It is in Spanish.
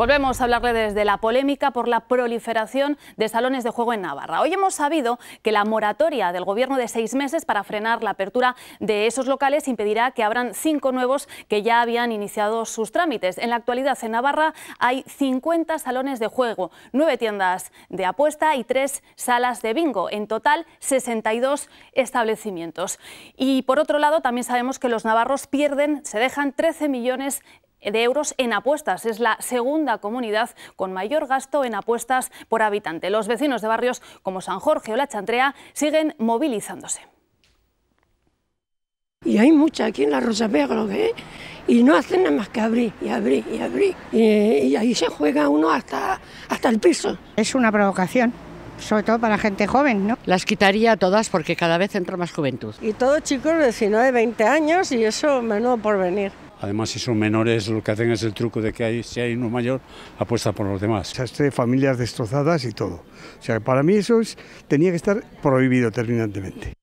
Volvemos a hablarles desde la polémica por la proliferación de salones de juego en Navarra. Hoy hemos sabido que la moratoria del gobierno de seis meses para frenar la apertura de esos locales impedirá que abran cinco nuevos que ya habían iniciado sus trámites. En la actualidad en Navarra hay 50 salones de juego, nueve tiendas de apuesta y tres salas de bingo. En total, 62 establecimientos. Y por otro lado, también sabemos que los navarros pierden, se dejan 13 millones de euros en apuestas. Es la segunda comunidad con mayor gasto en apuestas por habitante. Los vecinos de barrios como San Jorge o La Chantrea siguen movilizándose. Y hay mucha aquí en la Rosa Pegro, ¿eh? Y no hacen nada más que abrir y abrir y abrir. Y, ahí se juega uno hasta, hasta el piso. Es una provocación sobre todo para gente joven, ¿no? Las quitaría todas porque cada vez entra más juventud. Y todos chicos vecinos de 20 años y eso menudo por venir. Además, si son menores, lo que hacen es el truco de que hay, si hay uno mayor, apuesta por los demás. Desastre, familias destrozadas y todo. O sea, para mí eso tenía que estar prohibido terminantemente.